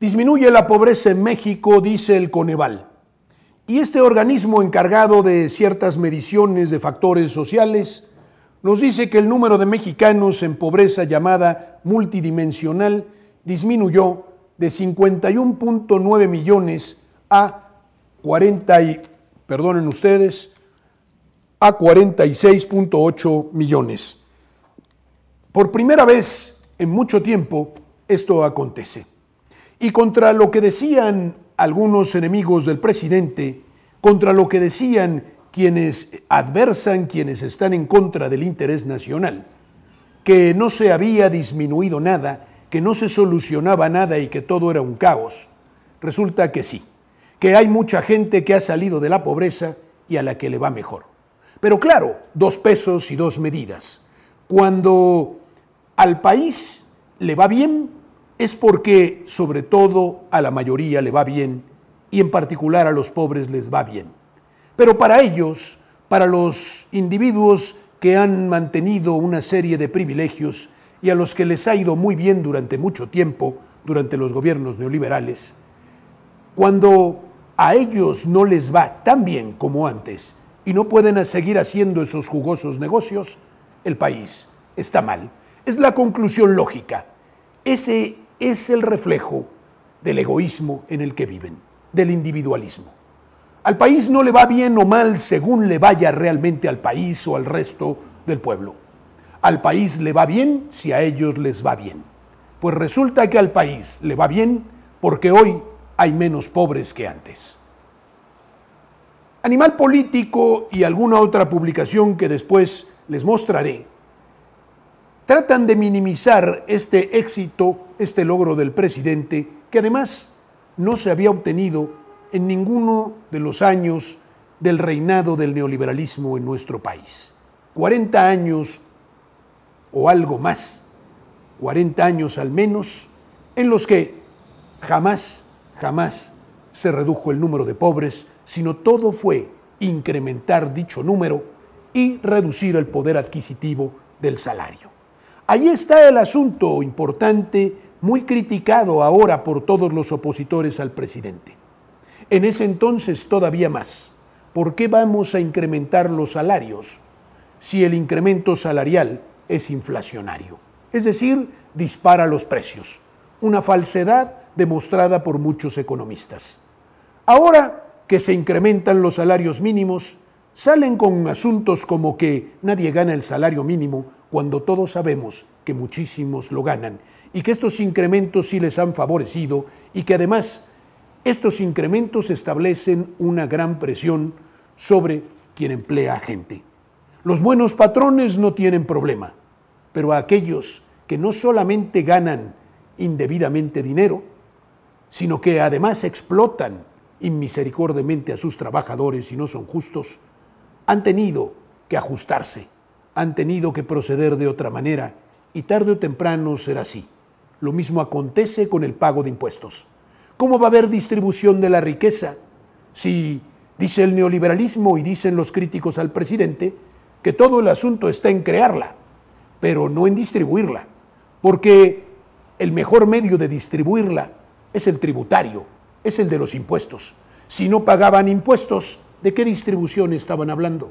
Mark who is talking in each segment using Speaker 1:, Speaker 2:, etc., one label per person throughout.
Speaker 1: Disminuye la pobreza en México, dice el Coneval. Y este organismo encargado de ciertas mediciones de factores sociales nos dice que el número de mexicanos en pobreza llamada multidimensional disminuyó de 51.9 millones a 40 ustedes, a 46.8 millones. Por primera vez en mucho tiempo esto acontece. Y contra lo que decían algunos enemigos del presidente, contra lo que decían quienes adversan, quienes están en contra del interés nacional, que no se había disminuido nada, que no se solucionaba nada y que todo era un caos. Resulta que sí, que hay mucha gente que ha salido de la pobreza y a la que le va mejor. Pero claro, dos pesos y dos medidas. Cuando al país le va bien, es porque sobre todo a la mayoría le va bien y en particular a los pobres les va bien. Pero para ellos, para los individuos que han mantenido una serie de privilegios y a los que les ha ido muy bien durante mucho tiempo, durante los gobiernos neoliberales, cuando a ellos no les va tan bien como antes y no pueden seguir haciendo esos jugosos negocios, el país está mal. Es la conclusión lógica. Ese es el reflejo del egoísmo en el que viven, del individualismo. Al país no le va bien o mal según le vaya realmente al país o al resto del pueblo. Al país le va bien si a ellos les va bien. Pues resulta que al país le va bien porque hoy hay menos pobres que antes. Animal Político y alguna otra publicación que después les mostraré tratan de minimizar este éxito este logro del presidente, que además no se había obtenido en ninguno de los años del reinado del neoliberalismo en nuestro país. 40 años o algo más, 40 años al menos, en los que jamás, jamás se redujo el número de pobres, sino todo fue incrementar dicho número y reducir el poder adquisitivo del salario. Ahí está el asunto importante muy criticado ahora por todos los opositores al presidente. En ese entonces todavía más. ¿Por qué vamos a incrementar los salarios si el incremento salarial es inflacionario? Es decir, dispara los precios. Una falsedad demostrada por muchos economistas. Ahora que se incrementan los salarios mínimos, salen con asuntos como que nadie gana el salario mínimo cuando todos sabemos que muchísimos lo ganan y que estos incrementos sí les han favorecido y que además estos incrementos establecen una gran presión sobre quien emplea a gente. Los buenos patrones no tienen problema, pero aquellos que no solamente ganan indebidamente dinero, sino que además explotan inmisericordiamente a sus trabajadores y no son justos, han tenido que ajustarse han tenido que proceder de otra manera y tarde o temprano será así. Lo mismo acontece con el pago de impuestos. ¿Cómo va a haber distribución de la riqueza si dice el neoliberalismo y dicen los críticos al presidente que todo el asunto está en crearla, pero no en distribuirla? Porque el mejor medio de distribuirla es el tributario, es el de los impuestos. Si no pagaban impuestos, ¿de qué distribución estaban hablando?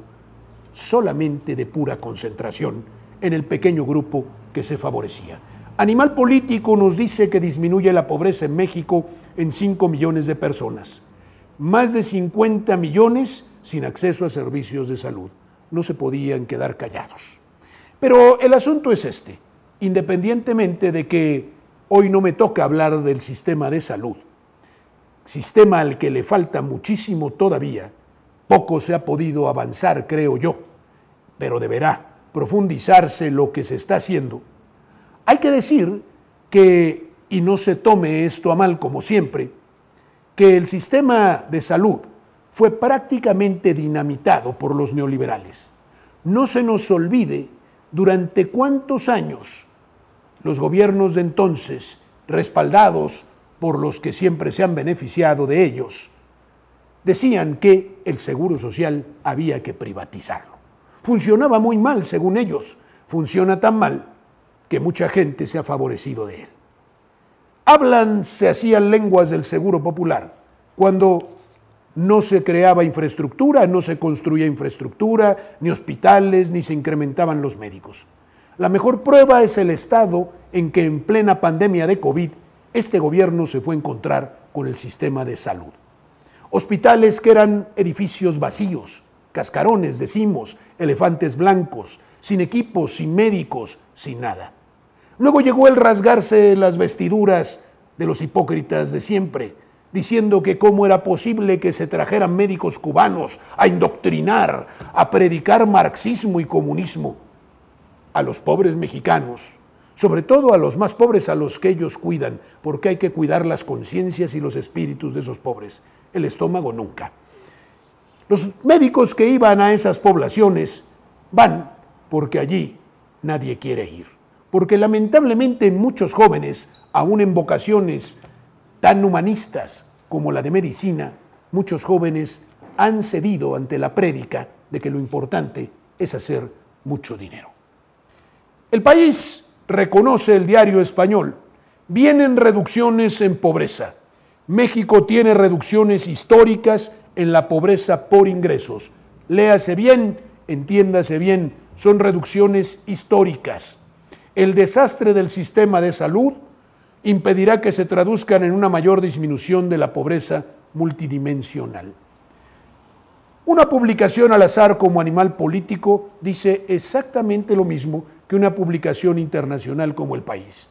Speaker 1: solamente de pura concentración en el pequeño grupo que se favorecía. Animal Político nos dice que disminuye la pobreza en México en 5 millones de personas. Más de 50 millones sin acceso a servicios de salud. No se podían quedar callados. Pero el asunto es este. Independientemente de que hoy no me toca hablar del sistema de salud, sistema al que le falta muchísimo todavía, poco se ha podido avanzar, creo yo pero deberá profundizarse lo que se está haciendo. Hay que decir que, y no se tome esto a mal como siempre, que el sistema de salud fue prácticamente dinamitado por los neoliberales. No se nos olvide durante cuántos años los gobiernos de entonces, respaldados por los que siempre se han beneficiado de ellos, decían que el seguro social había que privatizarlo funcionaba muy mal, según ellos. Funciona tan mal que mucha gente se ha favorecido de él. Hablan, se hacían lenguas del seguro popular, cuando no se creaba infraestructura, no se construía infraestructura, ni hospitales, ni se incrementaban los médicos. La mejor prueba es el estado en que en plena pandemia de COVID, este gobierno se fue a encontrar con el sistema de salud. Hospitales que eran edificios vacíos, cascarones, decimos, elefantes blancos, sin equipos, sin médicos, sin nada. Luego llegó el rasgarse las vestiduras de los hipócritas de siempre, diciendo que cómo era posible que se trajeran médicos cubanos a indoctrinar, a predicar marxismo y comunismo. A los pobres mexicanos, sobre todo a los más pobres a los que ellos cuidan, porque hay que cuidar las conciencias y los espíritus de esos pobres, el estómago nunca. Los médicos que iban a esas poblaciones van porque allí nadie quiere ir. Porque lamentablemente muchos jóvenes, aún en vocaciones tan humanistas como la de medicina, muchos jóvenes han cedido ante la prédica de que lo importante es hacer mucho dinero. El país, reconoce el diario español, vienen reducciones en pobreza. México tiene reducciones históricas en la pobreza por ingresos. Léase bien, entiéndase bien, son reducciones históricas. El desastre del sistema de salud impedirá que se traduzcan en una mayor disminución de la pobreza multidimensional. Una publicación al azar como Animal Político dice exactamente lo mismo que una publicación internacional como El País.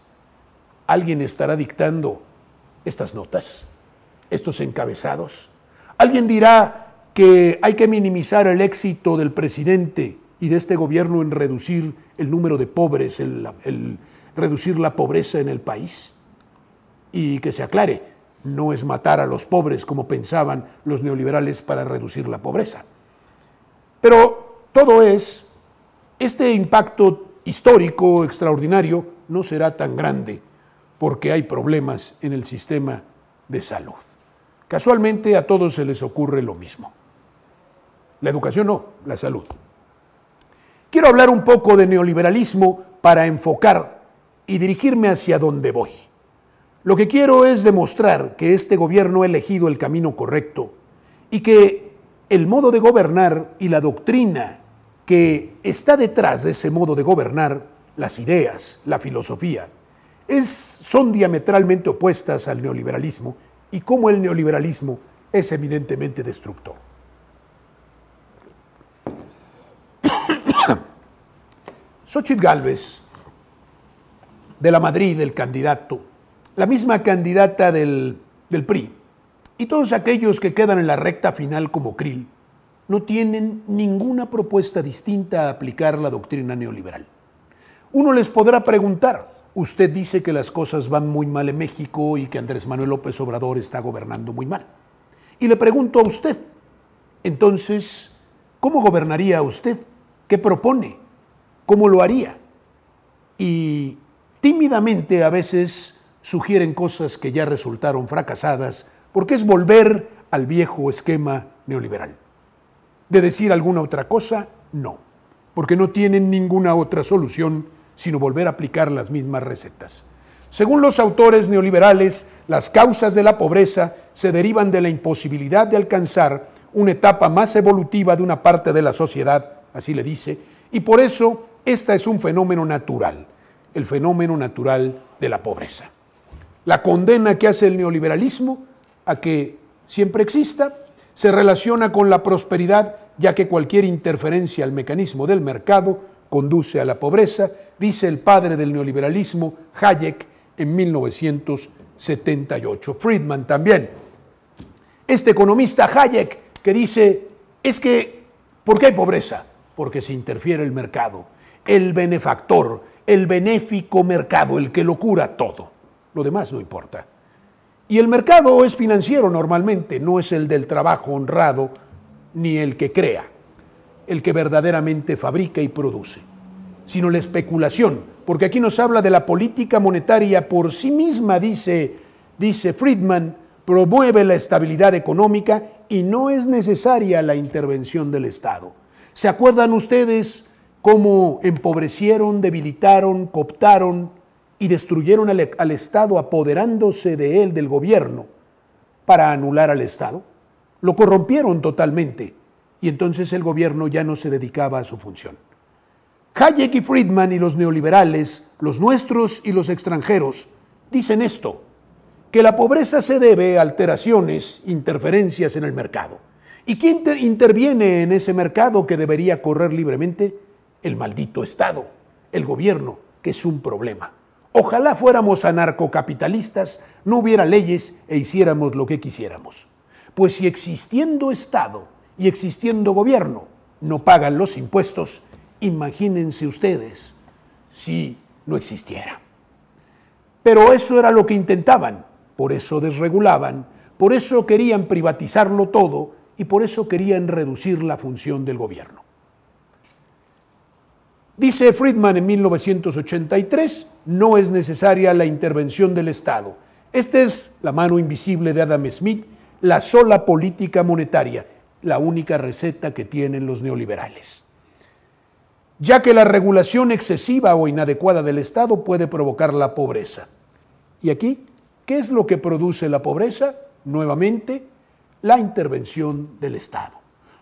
Speaker 1: Alguien estará dictando estas notas, estos encabezados Alguien dirá que hay que minimizar el éxito del presidente y de este gobierno en reducir el número de pobres, el, reducir la pobreza en el país. Y que se aclare, no es matar a los pobres como pensaban los neoliberales para reducir la pobreza. Pero todo es, este impacto histórico extraordinario no será tan grande porque hay problemas en el sistema de salud. Casualmente a todos se les ocurre lo mismo. La educación no, la salud. Quiero hablar un poco de neoliberalismo para enfocar y dirigirme hacia donde voy. Lo que quiero es demostrar que este gobierno ha elegido el camino correcto y que el modo de gobernar y la doctrina que está detrás de ese modo de gobernar, las ideas, la filosofía, son diametralmente opuestas al neoliberalismo y cómo el neoliberalismo es eminentemente destructor. Xochitl Gálvez, de la Madrid, el candidato, la misma candidata del, del PRI, y todos aquellos que quedan en la recta final como Krill, no tienen ninguna propuesta distinta a aplicar la doctrina neoliberal. Uno les podrá preguntar, Usted dice que las cosas van muy mal en México y que Andrés Manuel López Obrador está gobernando muy mal. Y le pregunto a usted, entonces, ¿cómo gobernaría usted? ¿Qué propone? ¿Cómo lo haría? Y tímidamente a veces sugieren cosas que ya resultaron fracasadas porque es volver al viejo esquema neoliberal. De decir alguna otra cosa, no, porque no tienen ninguna otra solución sino volver a aplicar las mismas recetas. Según los autores neoliberales, las causas de la pobreza se derivan de la imposibilidad de alcanzar una etapa más evolutiva de una parte de la sociedad, así le dice, y por eso esta es un fenómeno natural, el fenómeno natural de la pobreza. La condena que hace el neoliberalismo a que siempre exista se relaciona con la prosperidad, ya que cualquier interferencia al mecanismo del mercado conduce a la pobreza dice el padre del neoliberalismo, Hayek, en 1978. Friedman también. Este economista Hayek que dice, es que, ¿por qué hay pobreza? Porque se interfiere el mercado, el benefactor, el benéfico mercado, el que lo cura todo. Lo demás no importa. Y el mercado es financiero normalmente, no es el del trabajo honrado ni el que crea, el que verdaderamente fabrica y produce sino la especulación, porque aquí nos habla de la política monetaria por sí misma, dice, Friedman, promueve la estabilidad económica y no es necesaria la intervención del Estado. ¿Se acuerdan ustedes cómo empobrecieron, debilitaron, cooptaron y destruyeron al Estado apoderándose de él, del gobierno, para anular al Estado? Lo corrompieron totalmente y entonces el gobierno ya no se dedicaba a su función. Hayek y Friedman y los neoliberales, los nuestros y los extranjeros, dicen esto, que la pobreza se debe a alteraciones, interferencias en el mercado. ¿Y quién interviene en ese mercado que debería correr libremente? El maldito Estado, el gobierno, que es un problema. Ojalá fuéramos anarcocapitalistas, no hubiera leyes e hiciéramos lo que quisiéramos. Pues si existiendo Estado y existiendo gobierno no pagan los impuestos, Imagínense ustedes si no existiera. Pero eso era lo que intentaban, por eso desregulaban, por eso querían privatizarlo todo y por eso querían reducir la función del gobierno. Dice Friedman en 1983, no es necesaria la intervención del Estado. Esta es la mano invisible de Adam Smith, la sola política monetaria, la única receta que tienen los neoliberales ya que la regulación excesiva o inadecuada del Estado puede provocar la pobreza. Y aquí, ¿qué es lo que produce la pobreza? Nuevamente, la intervención del Estado.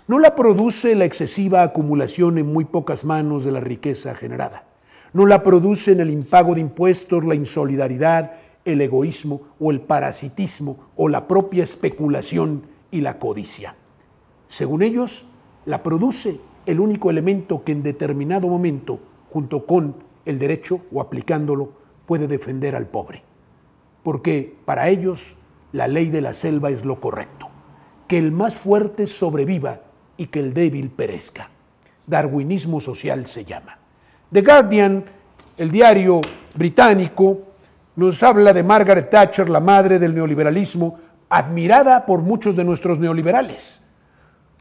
Speaker 1: No la produce la excesiva acumulación en muy pocas manos de la riqueza generada. No la en el impago de impuestos, la insolidaridad, el egoísmo o el parasitismo o la propia especulación y la codicia. Según ellos, la produce el único elemento que en determinado momento, junto con el derecho o aplicándolo, puede defender al pobre. Porque para ellos la ley de la selva es lo correcto. Que el más fuerte sobreviva y que el débil perezca. Darwinismo social se llama. The Guardian, el diario británico, nos habla de Margaret Thatcher, la madre del neoliberalismo, admirada por muchos de nuestros neoliberales.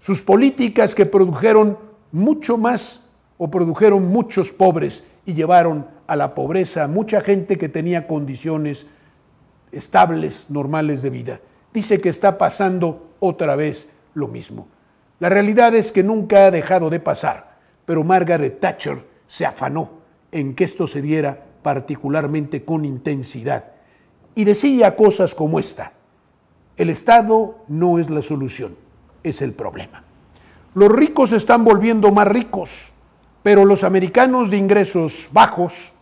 Speaker 1: Sus políticas que produjeron mucho más o produjeron muchos pobres y llevaron a la pobreza a mucha gente que tenía condiciones estables, normales de vida. Dice que está pasando otra vez lo mismo. La realidad es que nunca ha dejado de pasar, pero Margaret Thatcher se afanó en que esto se diera particularmente con intensidad y decía cosas como esta, el Estado no es la solución, es el problema. Los ricos están volviendo más ricos, pero los americanos de ingresos bajos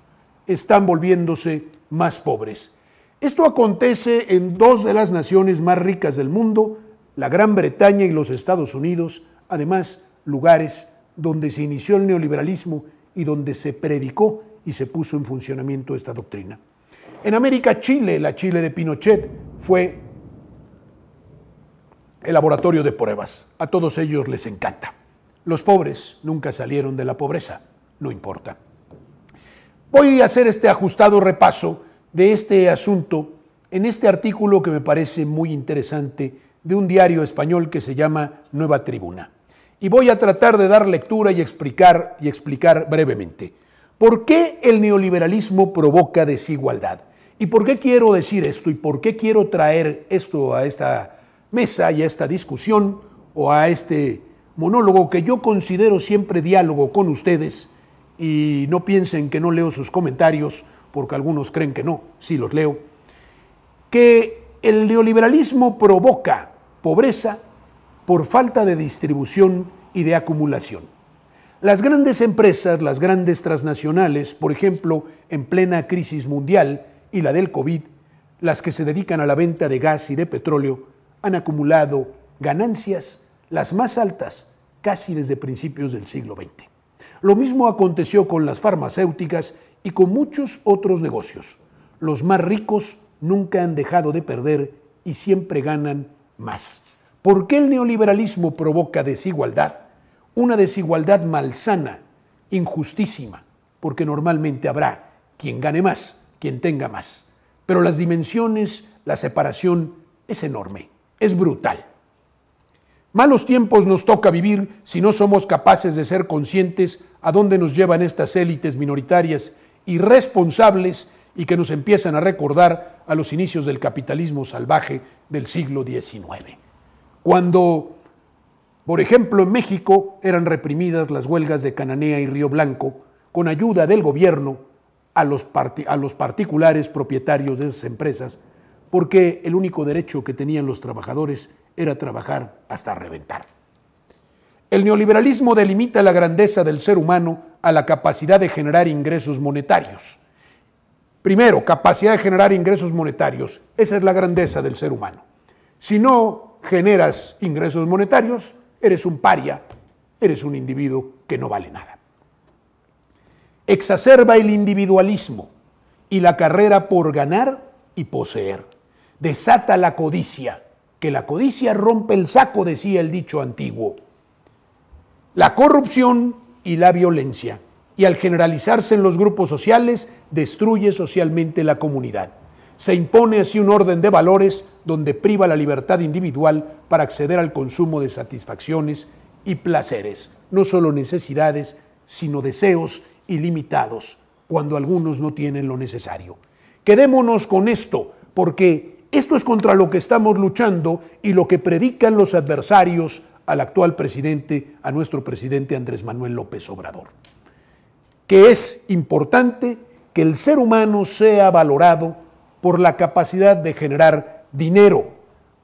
Speaker 1: están volviéndose más pobres. Esto acontece en dos de las naciones más ricas del mundo, la Gran Bretaña y los Estados Unidos, además lugares donde se inició el neoliberalismo y donde se predicó y se puso en funcionamiento esta doctrina. En América, Chile, la Chile de Pinochet, fue el laboratorio de pruebas. A todos ellos les encanta. Los pobres nunca salieron de la pobreza, no importa. Voy a hacer este ajustado repaso de este asunto en este artículo que me parece muy interesante de un diario español que se llama Nueva Tribuna. Y voy a tratar de dar lectura y explicar y explicar brevemente por qué el neoliberalismo provoca desigualdad. ¿Y por qué quiero decir esto y por qué quiero traer esto a esta mesa y a esta discusión o a este monólogo que yo considero siempre diálogo con ustedes y no piensen que no leo sus comentarios, porque algunos creen que no, sí los leo, que el neoliberalismo provoca pobreza por falta de distribución y de acumulación. Las grandes empresas, las grandes transnacionales, por ejemplo, en plena crisis mundial y la del COVID, las que se dedican a la venta de gas y de petróleo, han acumulado ganancias las más altas casi desde principios del siglo XX. Lo mismo aconteció con las farmacéuticas y con muchos otros negocios. Los más ricos nunca han dejado de perder y siempre ganan más. ¿Por qué el neoliberalismo provoca desigualdad? Una desigualdad malsana, injustísima, porque normalmente habrá quien gane más, quien tenga más. Pero las dimensiones, la separación es enorme es brutal. Malos tiempos nos toca vivir si no somos capaces de ser conscientes a dónde nos llevan estas élites minoritarias irresponsables y que nos empiezan a recordar a los inicios del capitalismo salvaje del siglo XIX. Cuando, por ejemplo, en México eran reprimidas las huelgas de Cananea y Río Blanco con ayuda del gobierno a los, a los particulares propietarios de esas empresas porque el único derecho que tenían los trabajadores era trabajar hasta reventar. El neoliberalismo delimita la grandeza del ser humano a la capacidad de generar ingresos monetarios. Primero, capacidad de generar ingresos monetarios. Esa es la grandeza del ser humano. Si no generas ingresos monetarios, eres un paria, eres un individuo que no vale nada. Exacerba el individualismo y la carrera por ganar y poseer desata la codicia, que la codicia rompe el saco, decía el dicho antiguo. La corrupción y la violencia, y al generalizarse en los grupos sociales, destruye socialmente la comunidad. Se impone así un orden de valores donde priva la libertad individual para acceder al consumo de satisfacciones y placeres, no solo necesidades, sino deseos ilimitados, cuando algunos no tienen lo necesario. Quedémonos con esto, porque esto es contra lo que estamos luchando y lo que predican los adversarios al actual presidente, a nuestro presidente Andrés Manuel López Obrador. Que es importante que el ser humano sea valorado por la capacidad de generar dinero,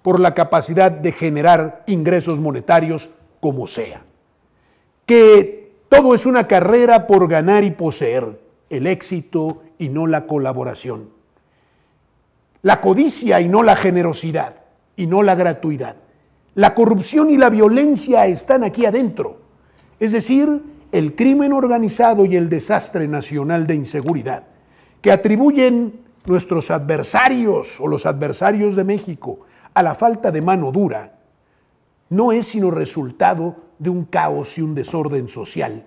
Speaker 1: por la capacidad de generar ingresos monetarios, como sea. Que todo es una carrera por ganar y poseer el éxito y no la colaboración la codicia y no la generosidad y no la gratuidad. La corrupción y la violencia están aquí adentro, es decir, el crimen organizado y el desastre nacional de inseguridad, que atribuyen nuestros adversarios o los adversarios de México a la falta de mano dura, no es sino resultado de un caos y un desorden social,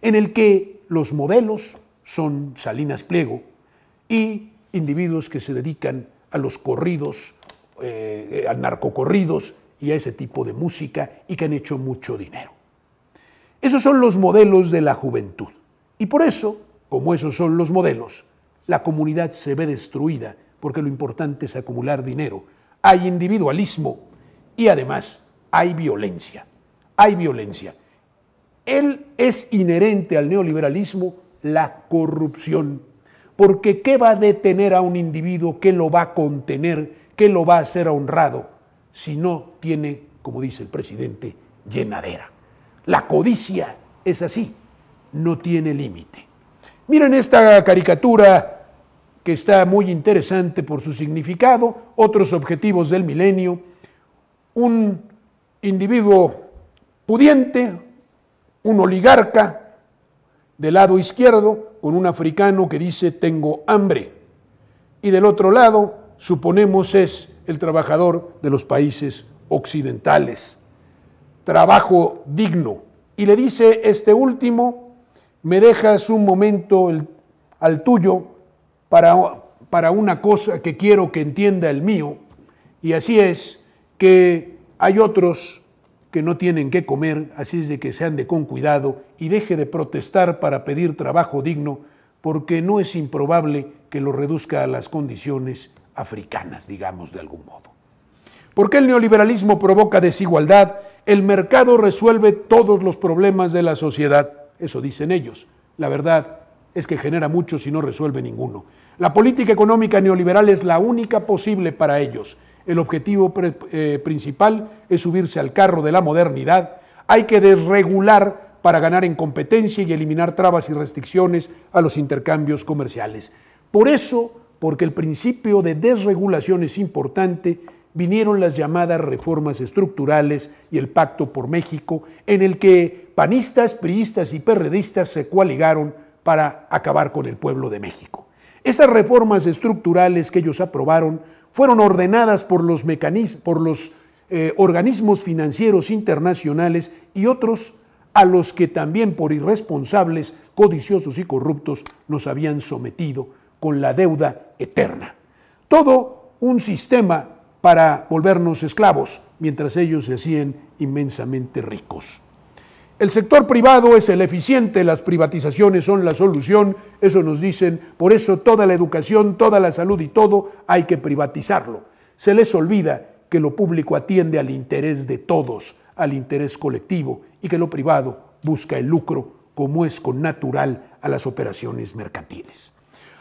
Speaker 1: en el que los modelos son Salinas Pliego y individuos que se dedican a a los corridos, eh, eh, a narcocorridos y a ese tipo de música y que han hecho mucho dinero. Esos son los modelos de la juventud. Y por eso, como esos son los modelos, la comunidad se ve destruida porque lo importante es acumular dinero. Hay individualismo y además hay violencia. Hay violencia. Él es inherente al neoliberalismo la corrupción porque ¿qué va a detener a un individuo? ¿Qué lo va a contener? ¿Qué lo va a hacer honrado? Si no tiene, como dice el presidente, llenadera. La codicia es así, no tiene límite. Miren esta caricatura que está muy interesante por su significado, otros objetivos del milenio, un individuo pudiente, un oligarca del lado izquierdo, con un africano que dice tengo hambre. Y del otro lado, suponemos es el trabajador de los países occidentales. Trabajo digno. Y le dice este último, me dejas un momento al tuyo para, para una cosa que quiero que entienda el mío. Y así es que hay otros que no tienen qué comer, así es de que se de con cuidado y deje de protestar para pedir trabajo digno, porque no es improbable que lo reduzca a las condiciones africanas, digamos de algún modo. Porque el neoliberalismo provoca desigualdad, el mercado resuelve todos los problemas de la sociedad, eso dicen ellos. La verdad es que genera muchos y no resuelve ninguno. La política económica neoliberal es la única posible para ellos. El objetivo eh, principal es subirse al carro de la modernidad. Hay que desregular para ganar en competencia y eliminar trabas y restricciones a los intercambios comerciales. Por eso, porque el principio de desregulación es importante, vinieron las llamadas reformas estructurales y el Pacto por México, en el que panistas, priistas y perredistas se coaligaron para acabar con el pueblo de México. Esas reformas estructurales que ellos aprobaron fueron ordenadas por los, eh, organismos financieros internacionales y otros a los que también por irresponsables, codiciosos y corruptos nos habían sometido con la deuda eterna. Todo un sistema para volvernos esclavos, mientras ellos se hacían inmensamente ricos. El sector privado es el eficiente, las privatizaciones son la solución, eso nos dicen, por eso toda la educación, toda la salud y todo hay que privatizarlo. Se les olvida que lo público atiende al interés de todos, al interés colectivo, y que lo privado busca el lucro, como es con natural a las operaciones mercantiles.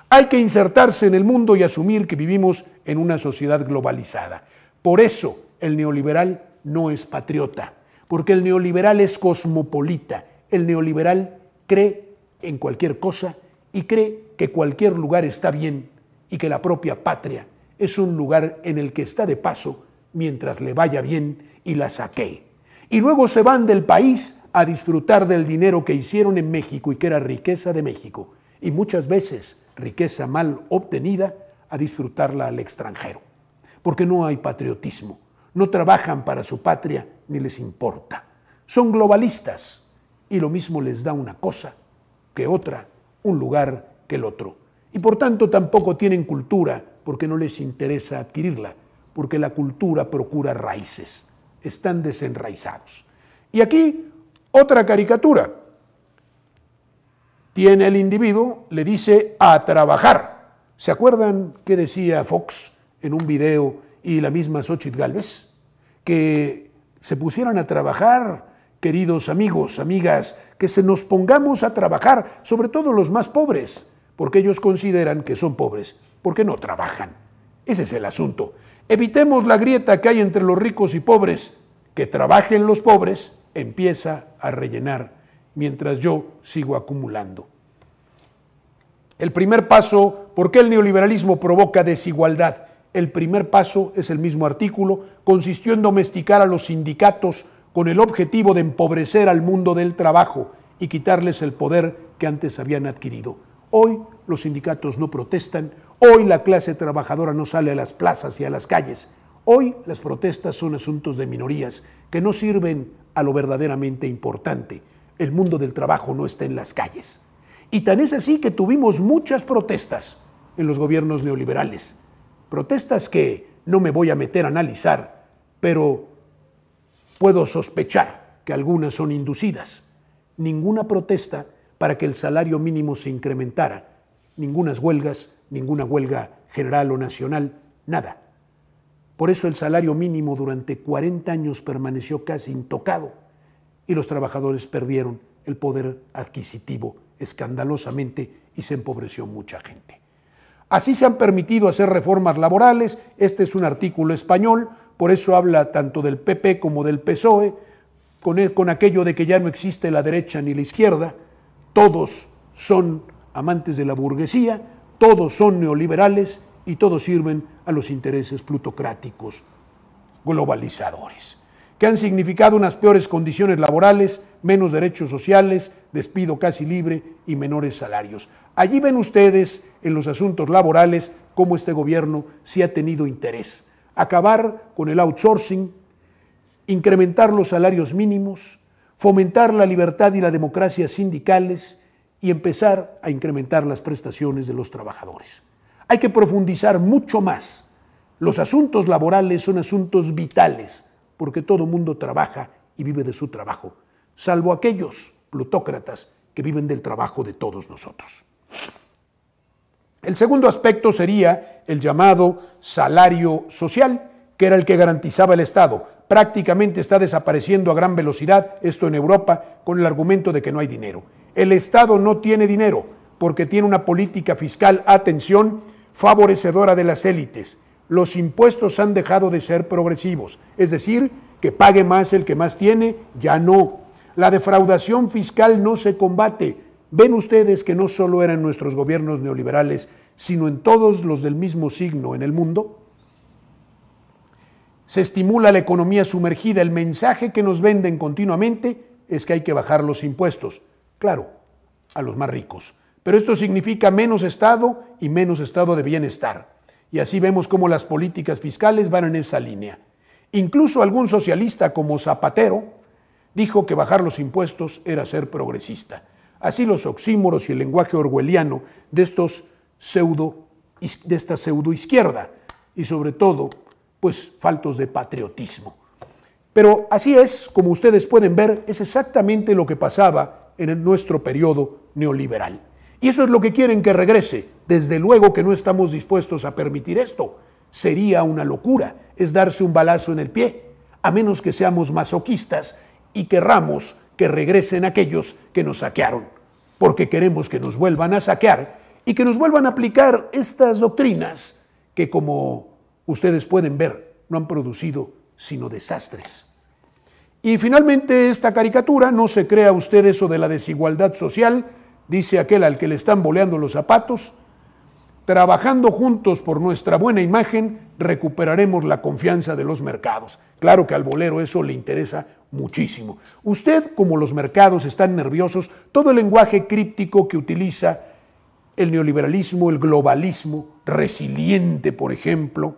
Speaker 1: Hay que insertarse en el mundo y asumir que vivimos en una sociedad globalizada. Por eso el neoliberal no es patriota porque el neoliberal es cosmopolita. El neoliberal cree en cualquier cosa y cree que cualquier lugar está bien y que la propia patria es un lugar en el que está de paso mientras le vaya bien y la saquee. Y luego se van del país a disfrutar del dinero que hicieron en México y que era riqueza de México, y muchas veces riqueza mal obtenida, a disfrutarla al extranjero. Porque no hay patriotismo, no trabajan para su patria ni les importa. Son globalistas y lo mismo les da una cosa que otra, un lugar que el otro. Y por tanto tampoco tienen cultura porque no les interesa adquirirla, porque la cultura procura raíces. Están desenraizados. Y aquí otra caricatura. Tiene el individuo, le dice a trabajar. ¿Se acuerdan qué decía Fox en un video y la misma Xochitl Galvez? Que se pusieran a trabajar, queridos amigos, amigas, que se nos pongamos a trabajar, sobre todo los más pobres, porque ellos consideran que son pobres, porque no trabajan. Ese es el asunto. Evitemos la grieta que hay entre los ricos y pobres. Que trabajen los pobres empieza a rellenar mientras yo sigo acumulando. El primer paso, ¿por qué el neoliberalismo provoca desigualdad? El primer paso, es el mismo artículo, consistió en domesticar a los sindicatos con el objetivo de empobrecer al mundo del trabajo y quitarles el poder que antes habían adquirido. Hoy los sindicatos no protestan, hoy la clase trabajadora no sale a las plazas y a las calles. Hoy las protestas son asuntos de minorías que no sirven a lo verdaderamente importante. El mundo del trabajo no está en las calles. Y tan es así que tuvimos muchas protestas en los gobiernos neoliberales. Protestas que no me voy a meter a analizar, pero puedo sospechar que algunas son inducidas. Ninguna protesta para que el salario mínimo se incrementara, ningunas huelgas, ninguna huelga general o nacional, nada. Por eso el salario mínimo durante 40 años permaneció casi intocado y los trabajadores perdieron el poder adquisitivo escandalosamente y se empobreció mucha gente. Así se han permitido hacer reformas laborales, este es un artículo español, por eso habla tanto del PP como del PSOE, con, con aquello de que ya no existe la derecha ni la izquierda, todos son amantes de la burguesía, todos son neoliberales y todos sirven a los intereses plutocráticos globalizadores, que han significado unas peores condiciones laborales, menos derechos sociales, despido casi libre y menores salarios. Allí ven ustedes en los asuntos laborales cómo este gobierno sí ha tenido interés. Acabar con el outsourcing, incrementar los salarios mínimos, fomentar la libertad y la democracia sindicales y empezar a incrementar las prestaciones de los trabajadores. Hay que profundizar mucho más. Los asuntos laborales son asuntos vitales porque todo mundo trabaja y vive de su trabajo, salvo aquellos plutócratas que viven del trabajo de todos nosotros. El segundo aspecto sería el llamado salario social, que era el que garantizaba el Estado. Prácticamente está desapareciendo a gran velocidad esto en Europa con el argumento de que no hay dinero. El Estado no tiene dinero porque tiene una política fiscal, atención, favorecedora de las élites. Los impuestos han dejado de ser progresivos, es decir, que pague más el que más tiene, ya no. La defraudación fiscal no se combate, Ven ustedes que no solo eran nuestros gobiernos neoliberales, sino en todos los del mismo signo en el mundo. Se estimula la economía sumergida. El mensaje que nos venden continuamente es que hay que bajar los impuestos. Claro, a los más ricos. Pero esto significa menos Estado y menos estado de bienestar. Y así vemos cómo las políticas fiscales van en esa línea. Incluso algún socialista como Zapatero dijo que bajar los impuestos era ser progresista. Así los oxímoros y el lenguaje orwelliano de, estos pseudo, de esta pseudo izquierda y sobre todo, pues faltos de patriotismo. Pero así es, como ustedes pueden ver, es exactamente lo que pasaba en nuestro periodo neoliberal. Y eso es lo que quieren que regrese. Desde luego que no estamos dispuestos a permitir esto. Sería una locura, es darse un balazo en el pie, a menos que seamos masoquistas y querramos que regresen aquellos que nos saquearon, porque queremos que nos vuelvan a saquear y que nos vuelvan a aplicar estas doctrinas que, como ustedes pueden ver, no han producido sino desastres. Y finalmente esta caricatura, no se crea usted eso de la desigualdad social, dice aquel al que le están boleando los zapatos, trabajando juntos por nuestra buena imagen, recuperaremos la confianza de los mercados. Claro que al bolero eso le interesa muchísimo. Usted, como los mercados están nerviosos, todo el lenguaje críptico que utiliza el neoliberalismo, el globalismo, resiliente, por ejemplo,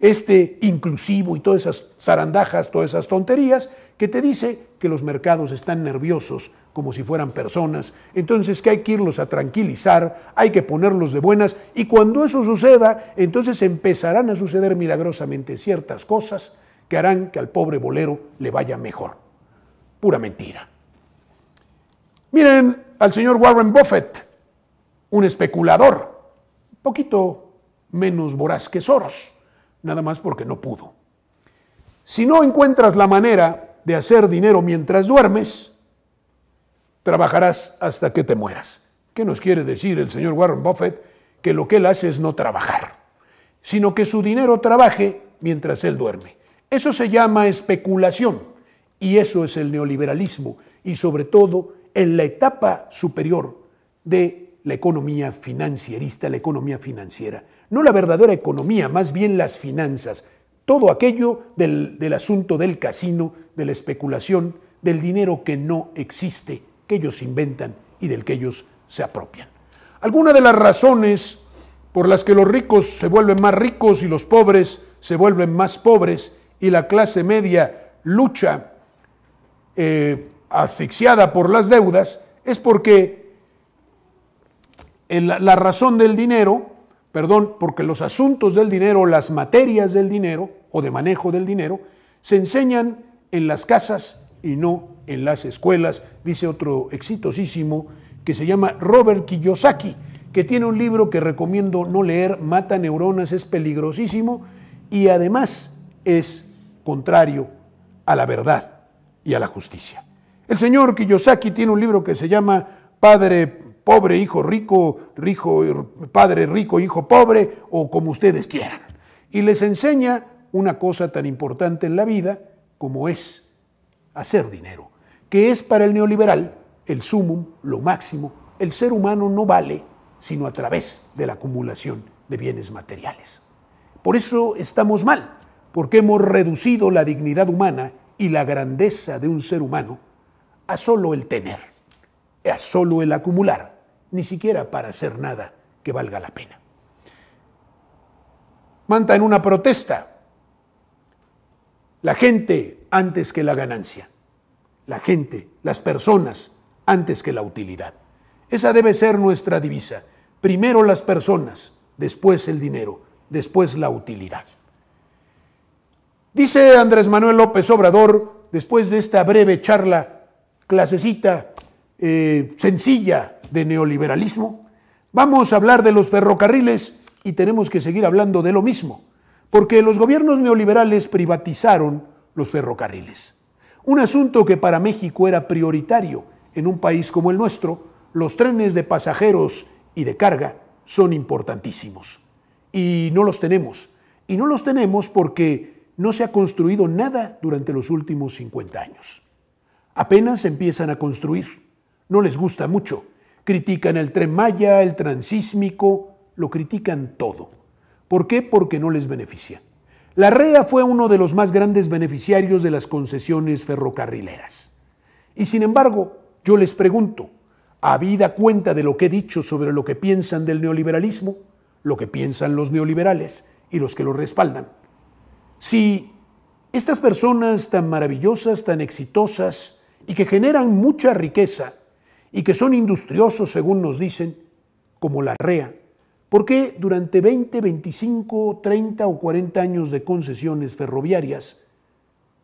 Speaker 1: este inclusivo y todas esas zarandajas, todas esas tonterías, que te dice que los mercados están nerviosos como si fueran personas, entonces que hay que irlos a tranquilizar, hay que ponerlos de buenas, y cuando eso suceda, entonces empezarán a suceder milagrosamente ciertas cosas que harán que al pobre bolero le vaya mejor. Pura mentira. Miren al señor Warren Buffett, un especulador, un poquito menos voraz que Soros, nada más porque no pudo. Si no encuentras la manera de hacer dinero mientras duermes, trabajarás hasta que te mueras. ¿Qué nos quiere decir el señor Warren Buffett? Que lo que él hace es no trabajar, sino que su dinero trabaje mientras él duerme. Eso se llama especulación y eso es el neoliberalismo y sobre todo en la etapa superior de la economía financierista, la economía financiera. No la verdadera economía, más bien las finanzas. Todo aquello del, asunto del casino, de la especulación, del dinero que no existe, que ellos inventan y del que ellos se apropian. Alguna de las razones por las que los ricos se vuelven más ricos y los pobres se vuelven más pobres y la clase media lucha eh, asfixiada por las deudas es porque la razón del dinero, perdón, porque los asuntos del dinero, las materias del dinero o de manejo del dinero, se enseñan en las casas y no en las escuelas, dice otro exitosísimo que se llama Robert Kiyosaki, que tiene un libro que recomiendo no leer, Mata Neuronas, es peligrosísimo, y además es contrario a la verdad y a la justicia. El señor Kiyosaki tiene un libro que se llama Padre pobre, hijo rico, rico, padre rico, hijo pobre, o como ustedes quieran. Y les enseña una cosa tan importante en la vida como es hacer dinero, que es para el neoliberal el sumum, lo máximo. El ser humano no vale sino a través de la acumulación de bienes materiales. Por eso estamos mal, porque hemos reducido la dignidad humana y la grandeza de un ser humano a solo el tener, a solo el acumular, ni siquiera para hacer nada que valga la pena. Manta en una protesta, la gente antes que la ganancia, la gente, las personas antes que la utilidad. Esa debe ser nuestra divisa. Primero las personas, después el dinero, después la utilidad. Dice Andrés Manuel López Obrador, después de esta breve charla, clasecita eh, sencilla de neoliberalismo, vamos a hablar de los ferrocarriles y tenemos que seguir hablando de lo mismo, porque los gobiernos neoliberales privatizaron los ferrocarriles. Un asunto que para México era prioritario en un país como el nuestro, los trenes de pasajeros y de carga son importantísimos. Y no los tenemos. Y no los tenemos porque no se ha construido nada durante los últimos 50 años. Apenas empiezan a construir. No les gusta mucho. Critican el Tremalla, el transísmico, lo critican todo. ¿Por qué? Porque no les beneficia. La REA fue uno de los más grandes beneficiarios de las concesiones ferrocarrileras. Y sin embargo, yo les pregunto, habida cuenta de lo que he dicho sobre lo que piensan del neoliberalismo, lo que piensan los neoliberales y los que lo respaldan, si estas personas tan maravillosas, tan exitosas y que generan mucha riqueza y que son industriosos, según nos dicen, como la REA, ¿por qué durante 20, 25, 30 o 40 años de concesiones ferroviarias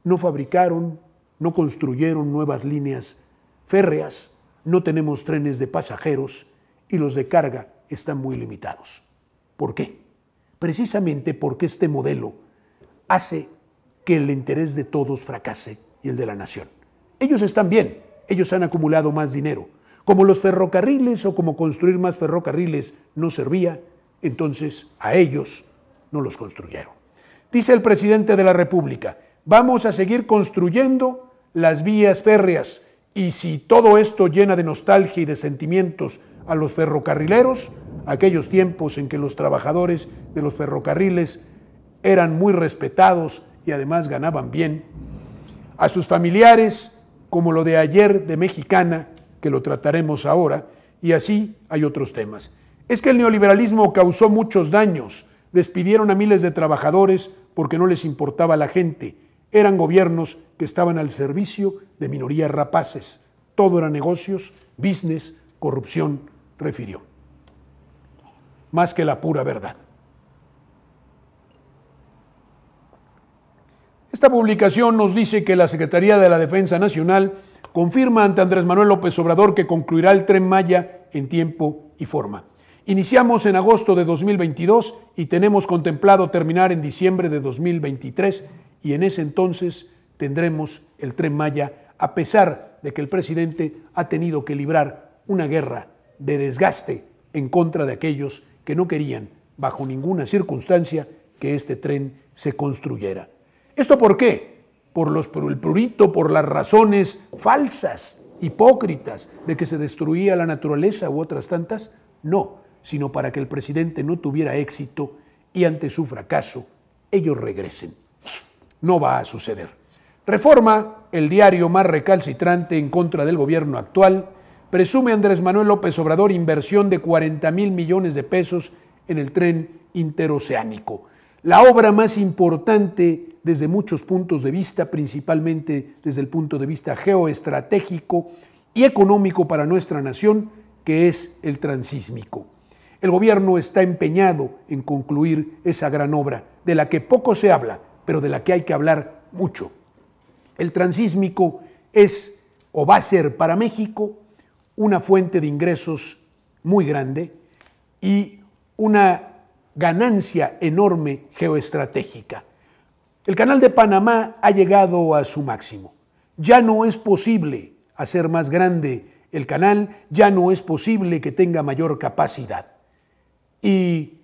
Speaker 1: no fabricaron, no construyeron nuevas líneas férreas, no tenemos trenes de pasajeros y los de carga están muy limitados? ¿Por qué? Precisamente porque este modelo hace que el interés de todos fracase y el de la nación. Ellos están bien, ellos han acumulado más dinero. Como los ferrocarriles o como construir más ferrocarriles no servía, entonces a ellos no los construyeron. Dice el presidente de la República, vamos a seguir construyendo las vías férreas y si todo esto llena de nostalgia y de sentimientos a los ferrocarrileros, aquellos tiempos en que los trabajadores de los ferrocarriles eran muy respetados y además ganaban bien. A sus familiares, como lo de ayer de Mexicana, que lo trataremos ahora, y así hay otros temas. Es que el neoliberalismo causó muchos daños. Despidieron a miles de trabajadores porque no les importaba la gente. Eran gobiernos que estaban al servicio de minorías rapaces. Todo era negocios, business, corrupción, refirió. Más que la pura verdad. Esta publicación nos dice que la Secretaría de la Defensa Nacional confirma ante Andrés Manuel López Obrador que concluirá el tren Maya en tiempo y forma. Iniciamos en agosto de 2022 y tenemos contemplado terminar en diciembre de 2023 y en ese entonces tendremos el tren Maya a pesar de que el presidente ha tenido que librar una guerra de desgaste en contra de aquellos que no querían bajo ninguna circunstancia que este tren se construyera. ¿Esto por qué? Por, el prurito, por las razones falsas, hipócritas, de que se destruía la naturaleza u otras tantas. No, sino para que el presidente no tuviera éxito y ante su fracaso ellos regresen. No va a suceder. Reforma, el diario más recalcitrante en contra del gobierno actual, presume Andrés Manuel López Obrador inversión de 40 mil millones de pesos en el tren interoceánico, la obra más importante desde muchos puntos de vista, principalmente desde el punto de vista geoestratégico y económico para nuestra nación, que es el transísmico. El gobierno está empeñado en concluir esa gran obra, de la que poco se habla, pero de la que hay que hablar mucho. El transísmico es o va a ser para México una fuente de ingresos muy grande y una ganancia enorme geoestratégica. El canal de Panamá ha llegado a su máximo. Ya no es posible hacer más grande el canal, ya no es posible que tenga mayor capacidad. Y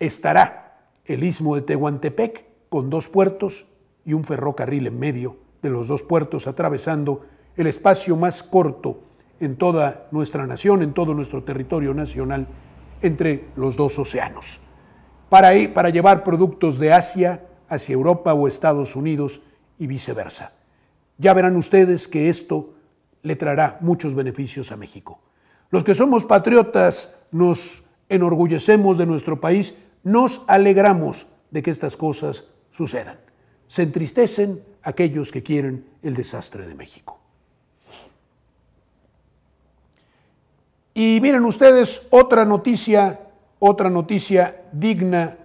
Speaker 1: estará el istmo de Tehuantepec con dos puertos y un ferrocarril en medio de los dos puertos atravesando el espacio más corto en toda nuestra nación, en todo nuestro territorio nacional, entre los dos océanos, para, para llevar productos de Asia hacia Europa o Estados Unidos y viceversa. Ya verán ustedes que esto le traerá muchos beneficios a México. Los que somos patriotas nos enorgullecemos de nuestro país, nos alegramos de que estas cosas sucedan. Se entristecen aquellos que quieren el desastre de México. Y miren ustedes otra noticia, otra noticia digna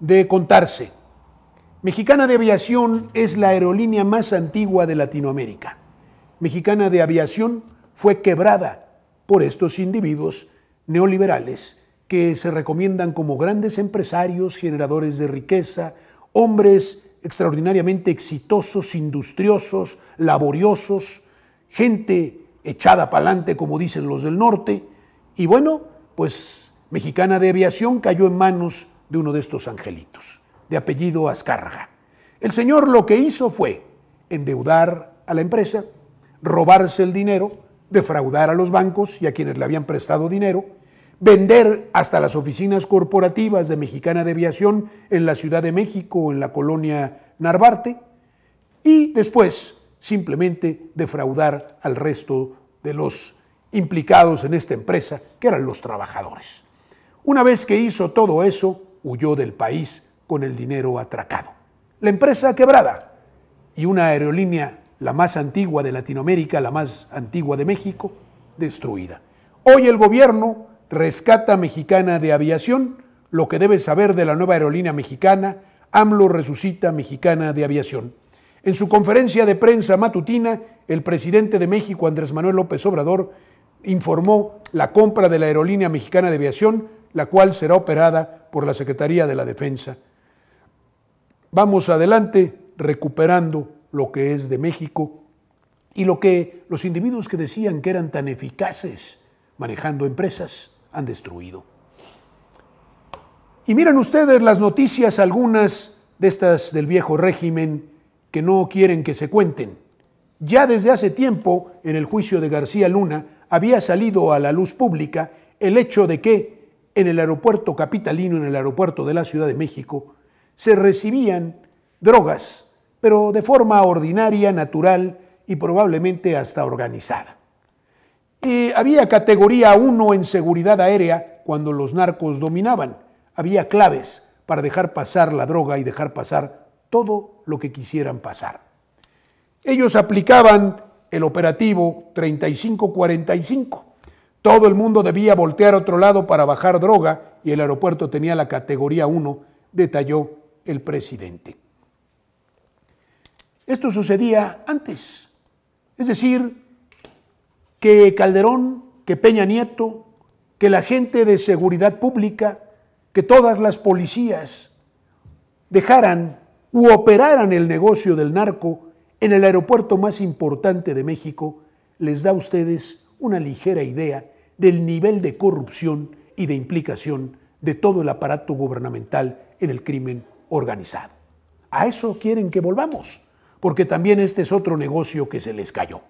Speaker 1: de contarse. Mexicana de Aviación es la aerolínea más antigua de Latinoamérica. Mexicana de Aviación fue quebrada por estos individuos neoliberales que se recomiendan como grandes empresarios, generadores de riqueza, hombres extraordinariamente exitosos, industriosos, laboriosos, gente echada para adelante, como dicen los del norte. Y bueno, pues Mexicana de Aviación cayó en manos de uno de estos angelitos de apellido Azcárraga. El señor lo que hizo fue endeudar a la empresa, robarse el dinero, defraudar a los bancos y a quienes le habían prestado dinero, vender hasta las oficinas corporativas de Mexicana de Aviación en la Ciudad de México, en la colonia Narvarte, y después simplemente defraudar al resto de los implicados en esta empresa, que eran los trabajadores. Una vez que hizo todo eso, huyó del país con el dinero atracado. La empresa quebrada y una aerolínea, la más antigua de Latinoamérica, la más antigua de México, destruida. Hoy el gobierno rescata mexicana de aviación, lo que debe saber de la nueva aerolínea mexicana, AMLO resucita mexicana de aviación. En su conferencia de prensa matutina, el presidente de México, Andrés Manuel López Obrador, informó la compra de la aerolínea mexicana de aviación, la cual será operada por la Secretaría de la Defensa vamos adelante recuperando lo que es de México y lo que los individuos que decían que eran tan eficaces manejando empresas han destruido. Y miren ustedes las noticias, algunas de estas del viejo régimen que no quieren que se cuenten. Ya desde hace tiempo, en el juicio de García Luna, había salido a la luz pública el hecho de que en el aeropuerto capitalino, en el aeropuerto de la Ciudad de México, se recibían drogas, pero de forma ordinaria, natural y probablemente hasta organizada. Y había categoría 1 en seguridad aérea cuando los narcos dominaban. Había claves para dejar pasar la droga y dejar pasar todo lo que quisieran pasar. Ellos aplicaban el operativo 3545. Todo el mundo debía voltear a otro lado para bajar droga y el aeropuerto tenía la categoría 1, detalló el presidente. Esto sucedía antes, es decir, que Calderón, que Peña Nieto, que la gente de seguridad pública, que todas las policías dejaran u operaran el negocio del narco en el aeropuerto más importante de México, les da a ustedes una ligera idea del nivel de corrupción y de implicación de todo el aparato gubernamental en el crimen organizado. A eso quieren que volvamos, porque también este es otro negocio que se les cayó.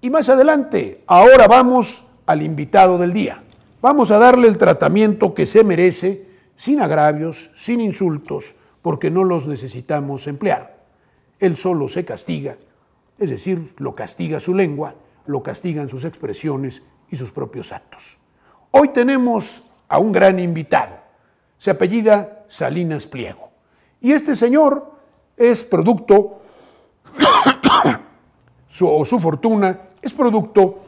Speaker 1: Y más adelante, ahora vamos al invitado del día. Vamos a darle el tratamiento que se merece, sin agravios, sin insultos, porque no los necesitamos emplear. Él solo se castiga, es decir, lo castiga su lengua, lo castigan sus expresiones y sus propios actos. Hoy tenemos a un gran invitado, se apellida Salinas Pliego. Y este señor es producto, su, o su fortuna es producto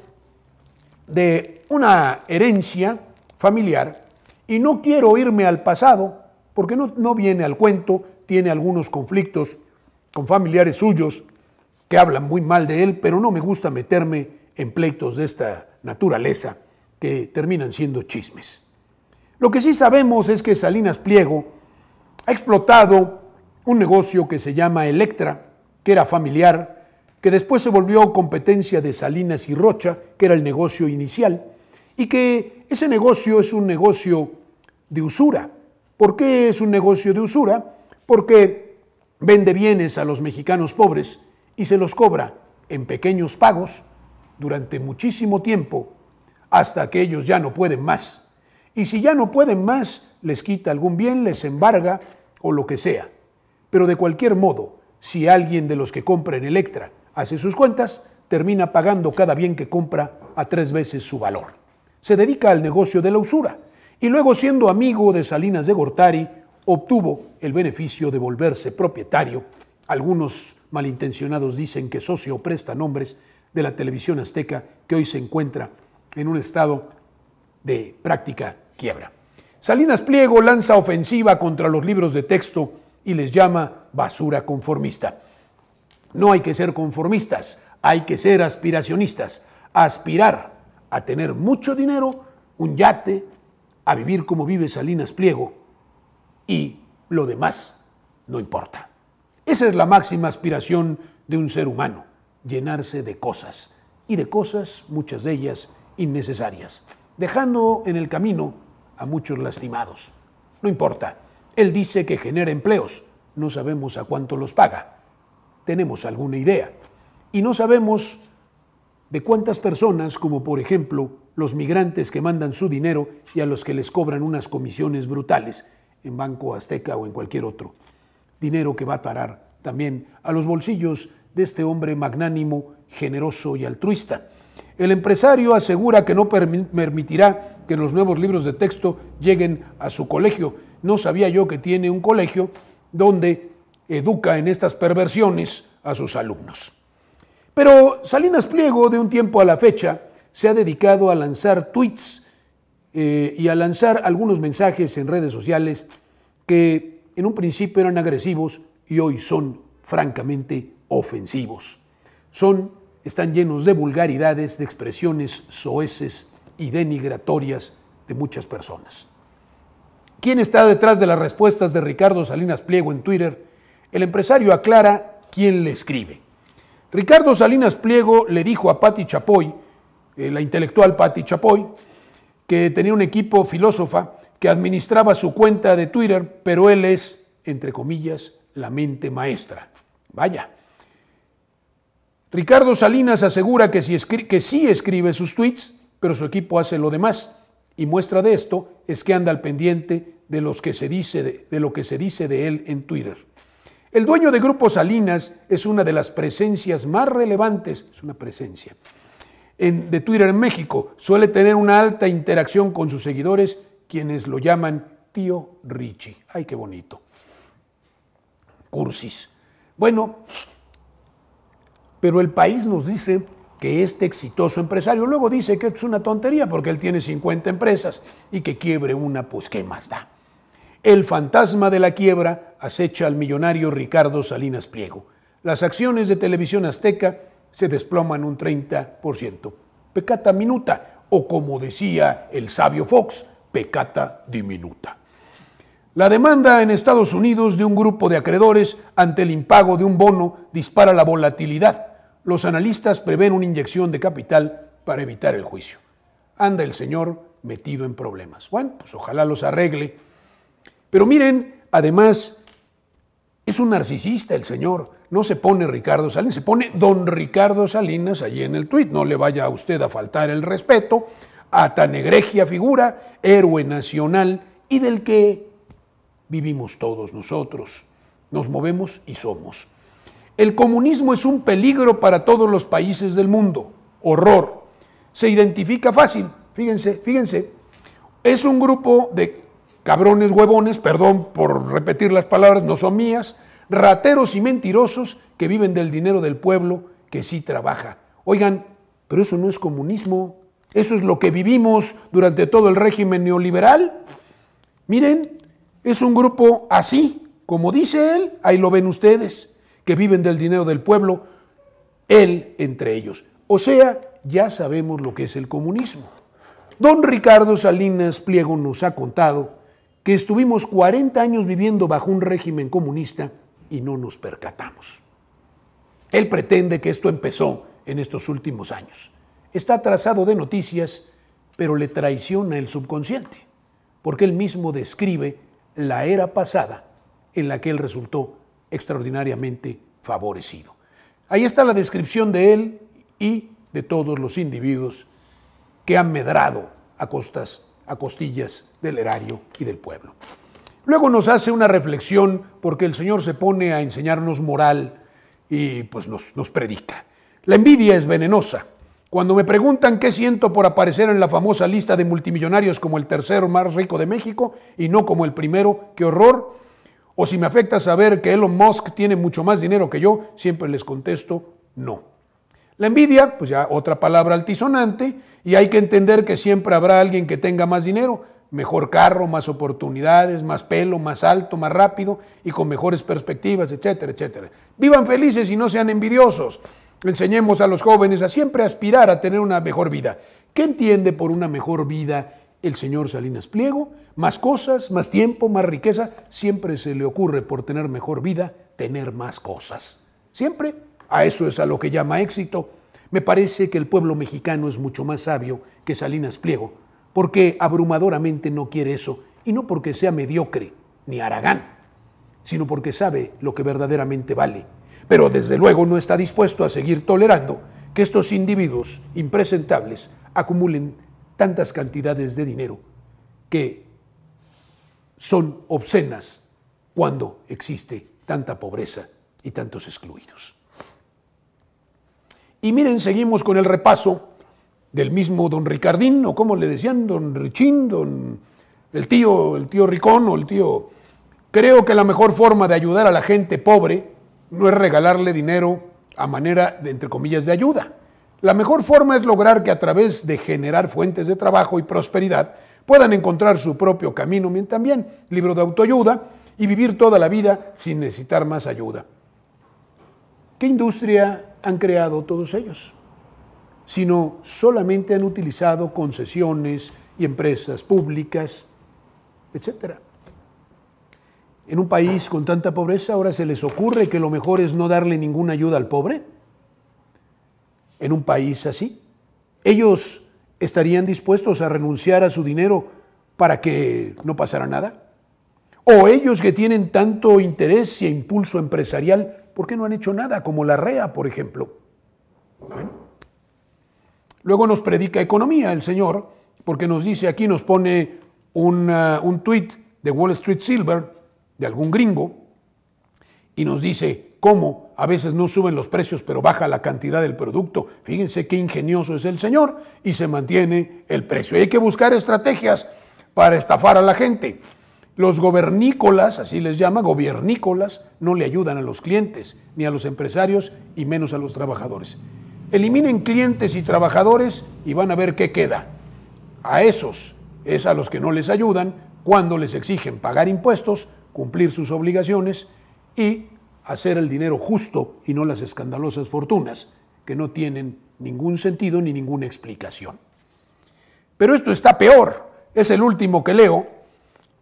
Speaker 1: de una herencia familiar. Y no quiero irme al pasado, porque no, no viene al cuento, tiene algunos conflictos con familiares suyos que hablan muy mal de él, pero no me gusta meterme en pleitos de esta naturaleza que terminan siendo chismes. Lo que sí sabemos es que Salinas Pliego ha explotado un negocio que se llama Electra, que era familiar, que después se volvió competencia de Salinas y Rocha, que era el negocio inicial, y que ese negocio es un negocio de usura. ¿Por qué es un negocio de usura? Porque vende bienes a los mexicanos pobres y se los cobra en pequeños pagos durante muchísimo tiempo hasta que ellos ya no pueden más y si ya no pueden más, les quita algún bien, les embarga o lo que sea. Pero de cualquier modo, si alguien de los que compra en Electra hace sus cuentas, termina pagando cada bien que compra a tres veces su valor. Se dedica al negocio de la usura y luego siendo amigo de Salinas de Gortari, obtuvo el beneficio de volverse propietario. Algunos malintencionados dicen que socio presta nombres de la televisión azteca que hoy se encuentra en un estado de práctica quiebra. Salinas Pliego lanza ofensiva contra los libros de texto y les llama basura conformista. No hay que ser conformistas, hay que ser aspiracionistas, aspirar a tener mucho dinero, un yate, a vivir como vive Salinas Pliego y lo demás no importa. Esa es la máxima aspiración de un ser humano, llenarse de cosas y de cosas, muchas de ellas, innecesarias dejando en el camino a muchos lastimados. No importa, él dice que genera empleos, no sabemos a cuánto los paga, tenemos alguna idea, y no sabemos de cuántas personas, como por ejemplo los migrantes que mandan su dinero y a los que les cobran unas comisiones brutales en Banco Azteca o en cualquier otro. Dinero que va a parar también a los bolsillos de este hombre magnánimo, generoso y altruista. El empresario asegura que no permitirá que los nuevos libros de texto lleguen a su colegio. No sabía yo que tiene un colegio donde educa en estas perversiones a sus alumnos. Pero Salinas Pliego, de un tiempo a la fecha, se ha dedicado a lanzar tweets eh, y a lanzar algunos mensajes en redes sociales que en un principio eran agresivos y hoy son francamente ofensivos. Son están llenos de vulgaridades, de expresiones soeces y denigratorias de muchas personas. ¿Quién está detrás de las respuestas de Ricardo Salinas Pliego en Twitter? El empresario aclara quién le escribe. Ricardo Salinas Pliego le dijo a Patti Chapoy, eh, la intelectual Patti Chapoy, que tenía un equipo filósofa que administraba su cuenta de Twitter, pero él es, entre comillas, la mente maestra. Vaya, Ricardo Salinas asegura que, sí escribe sus tweets, pero su equipo hace lo demás. Y muestra de esto es que anda al pendiente de, lo que se dice de él en Twitter. El dueño de Grupo Salinas es una de las presencias más relevantes, es una presencia, en, de Twitter en México. Suele tener una alta interacción con sus seguidores, quienes lo llaman tío Richie. Ay, qué bonito. Cursis. Bueno, pero el país nos dice que este exitoso empresario luego dice que es una tontería porque él tiene 50 empresas y que quiebre una, pues ¿qué más da? El fantasma de la quiebra acecha al millonario Ricardo Salinas Pliego. Las acciones de Televisión Azteca se desploman un 30%. Pecata minuta, o como decía el sabio Fox, pecata diminuta. La demanda en Estados Unidos de un grupo de acreedores ante el impago de un bono dispara la volatilidad los analistas prevén una inyección de capital para evitar el juicio. Anda el señor metido en problemas. Bueno, pues ojalá los arregle. Pero miren, además, es un narcisista el señor. No se pone Ricardo Salinas, se pone don Ricardo Salinas allí en el tuit. No le vaya a usted a faltar el respeto a tan egregia figura, héroe nacional y del que vivimos todos nosotros. Nos movemos y somos. El comunismo es un peligro para todos los países del mundo. Horror. Se identifica fácil. Fíjense, fíjense. Es un grupo de cabrones huevones, perdón por repetir las palabras, no son mías, rateros y mentirosos que viven del dinero del pueblo que sí trabaja. Oigan, pero eso no es comunismo. Eso es lo que vivimos durante todo el régimen neoliberal. Miren, es un grupo así, como dice él, ahí lo ven ustedes que viven del dinero del pueblo, él entre ellos. O sea, ya sabemos lo que es el comunismo. Don Ricardo Salinas Pliego nos ha contado que estuvimos 40 años viviendo bajo un régimen comunista y no nos percatamos. Él pretende que esto empezó en estos últimos años. Está atrasado de noticias, pero le traiciona el subconsciente, porque él mismo describe la era pasada en la que él resultó extraordinariamente favorecido. Ahí está la descripción de él y de todos los individuos que han medrado a costas, a costillas del erario y del pueblo. Luego nos hace una reflexión porque el Señor se pone a enseñarnos moral y pues nos, nos predica. La envidia es venenosa. Cuando me preguntan qué siento por aparecer en la famosa lista de multimillonarios como el tercero más rico de México y no como el primero, qué horror, o si me afecta saber que Elon Musk tiene mucho más dinero que yo, siempre les contesto no. La envidia, pues ya otra palabra altisonante, y hay que entender que siempre habrá alguien que tenga más dinero, mejor carro, más oportunidades, más pelo, más alto, más rápido y con mejores perspectivas, etcétera, etcétera. Vivan felices y no sean envidiosos. Enseñemos a los jóvenes a siempre aspirar a tener una mejor vida. ¿Qué entiende por una mejor vida el señor Salinas Pliego, más cosas, más tiempo, más riqueza, siempre se le ocurre por tener mejor vida tener más cosas. Siempre a eso es a lo que llama éxito. Me parece que el pueblo mexicano es mucho más sabio que Salinas Pliego, porque abrumadoramente no quiere eso, y no porque sea mediocre ni aragán, sino porque sabe lo que verdaderamente vale. Pero desde luego no está dispuesto a seguir tolerando que estos individuos impresentables acumulen tantas cantidades de dinero que son obscenas cuando existe tanta pobreza y tantos excluidos. Y miren, seguimos con el repaso del mismo don Ricardín, o como le decían, don Richín, don el tío, el tío Ricón o el tío. Creo que la mejor forma de ayudar a la gente pobre no es regalarle dinero a manera de, entre comillas, de ayuda. La mejor forma es lograr que a través de generar fuentes de trabajo y prosperidad puedan encontrar su propio camino, también libro de autoayuda, y vivir toda la vida sin necesitar más ayuda. ¿Qué industria han creado todos ellos? Sino solamente han utilizado concesiones y empresas públicas, etc. En un país con tanta pobreza, ahora se les ocurre que lo mejor es no darle ninguna ayuda al pobre en un país así? ¿Ellos estarían dispuestos a renunciar a su dinero para que no pasara nada? ¿O ellos que tienen tanto interés y e impulso empresarial, por qué no han hecho nada, como la REA, por ejemplo? Luego nos predica economía el Señor, porque nos dice aquí, nos pone un, uh, un tuit de Wall Street Silver, de algún gringo, y nos dice, cómo a veces no suben los precios, pero baja la cantidad del producto. Fíjense qué ingenioso es el señor y se mantiene el precio. hay que buscar estrategias para estafar a la gente. Los gobernícolas, así les llama, gobernícolas, no le ayudan a los clientes, ni a los empresarios y menos a los trabajadores. Eliminen clientes y trabajadores y van a ver qué queda. A esos es a los que no les ayudan cuando les exigen pagar impuestos, cumplir sus obligaciones y hacer el dinero justo y no las escandalosas fortunas, que no tienen ningún sentido ni ninguna explicación. Pero esto está peor, es el último que leo,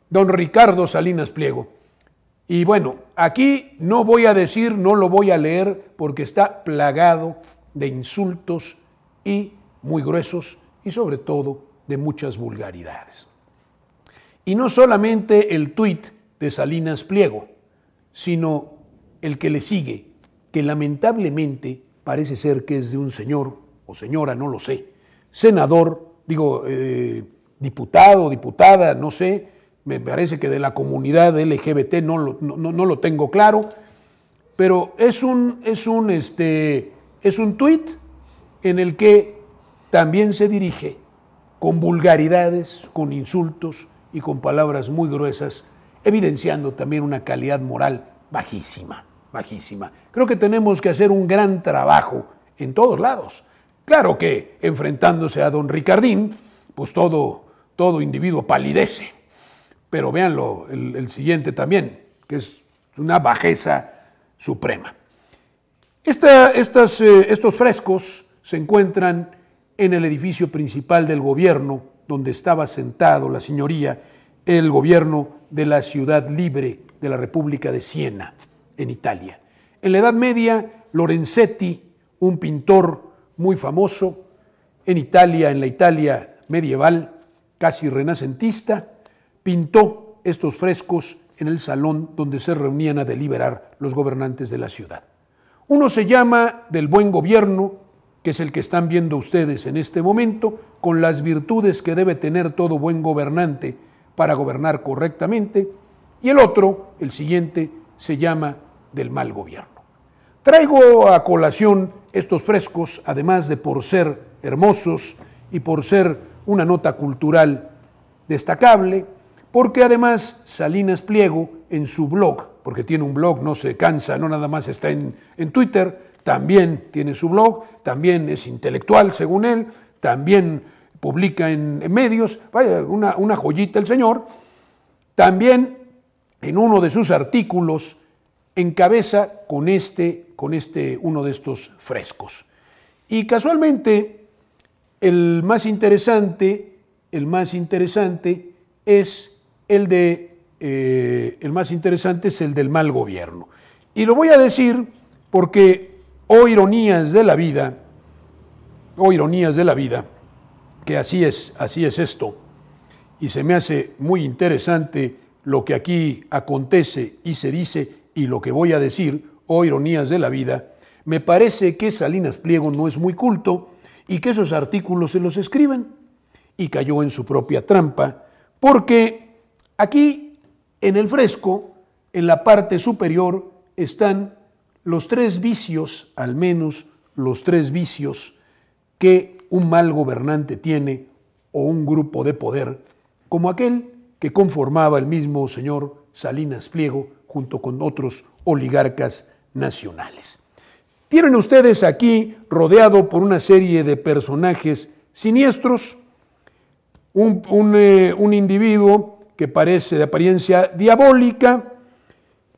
Speaker 1: don Ricardo Salinas Pliego. Y bueno, aquí no voy a decir, no lo voy a leer, porque está plagado de insultos y muy gruesos y sobre todo de muchas vulgaridades. Y no solamente el tuit de Salinas Pliego, sino el que le sigue, que lamentablemente parece ser que es de un señor o señora, no lo sé, senador, digo, eh, diputado, diputada, no sé, me parece que de la comunidad LGBT no lo, no, no lo tengo claro, pero es un, es un, este, es un tuit en el que también se dirige con vulgaridades, con insultos y con palabras muy gruesas, evidenciando también una calidad moral bajísima. Creo que tenemos que hacer un gran trabajo en todos lados. Claro que enfrentándose a don Ricardín, pues todo, todo individuo palidece. Pero véanlo, el, siguiente también, que es una bajeza suprema. estas, eh, estos frescos se encuentran en el edificio principal del gobierno, donde estaba sentado la señoría, el gobierno de la ciudad libre de la República de Siena en Italia. En la Edad Media, Lorenzetti, un pintor muy famoso, en Italia, en la Italia medieval, casi renacentista, pintó estos frescos en el salón donde se reunían a deliberar los gobernantes de la ciudad. Uno se llama del buen gobierno, que es el que están viendo ustedes en este momento, con las virtudes que debe tener todo buen gobernante para gobernar correctamente, y el otro, el siguiente, se llama del mal gobierno. Traigo a colación estos frescos, además de por ser hermosos y por ser una nota cultural destacable, porque además Salinas Pliego en su blog, porque tiene un blog, no se cansa, no nada más está en, Twitter, también tiene su blog, también es intelectual según él, también publica en, medios, vaya, una, una joyita el señor, también en uno de sus artículos encabeza con este, con este, uno de estos frescos. Y casualmente, el más interesante, el más interesante es el de, eh, el más interesante es el del mal gobierno. Y lo voy a decir porque, oh ironías de la vida, oh ironías de la vida, que así es, así es esto. Y se me hace muy interesante lo que aquí acontece y se dice y lo que voy a decir, o oh, ironías de la vida, me parece que Salinas Pliego no es muy culto y que esos artículos se los escriben. Y cayó en su propia trampa, porque aquí en el fresco, en la parte superior, están los tres vicios, al menos los tres vicios que un mal gobernante tiene o un grupo de poder, como aquel que conformaba el mismo señor Salinas Pliego junto con otros oligarcas nacionales. Tienen ustedes aquí rodeado por una serie de personajes siniestros, eh, un, individuo que parece de apariencia diabólica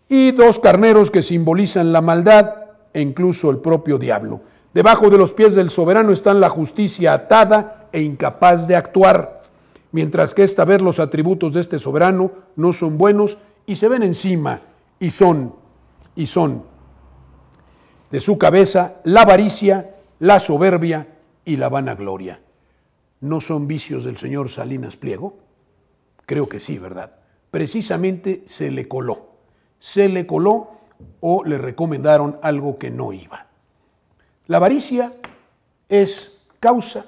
Speaker 1: y dos carneros que simbolizan la maldad e incluso el propio diablo. Debajo de los pies del soberano está la justicia atada e incapaz de actuar, mientras que esta vez los atributos de este soberano no son buenos, y se ven encima y son, y son de su cabeza la avaricia, la soberbia y la vanagloria. ¿No son vicios del señor Salinas Pliego? Creo que sí, ¿verdad? Precisamente se le coló. Se le coló o le recomendaron algo que no iba. La avaricia es causa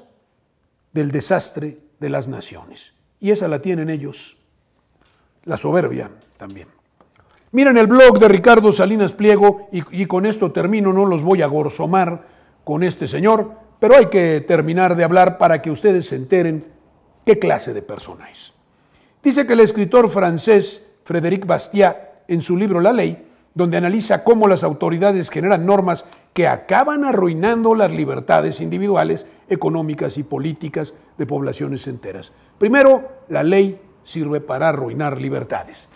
Speaker 1: del desastre de las naciones. Y esa la tienen ellos. La soberbia, también. Miren el blog de Ricardo Salinas Pliego y, con esto termino, no los voy a gorsomar con este señor, pero hay que terminar de hablar para que ustedes se enteren qué clase de persona es. Dice que el escritor francés Frédéric Bastiat, en su libro La Ley, donde analiza cómo las autoridades generan normas que acaban arruinando las libertades individuales, económicas y políticas de poblaciones enteras. Primero, la ley sirve para arruinar libertades.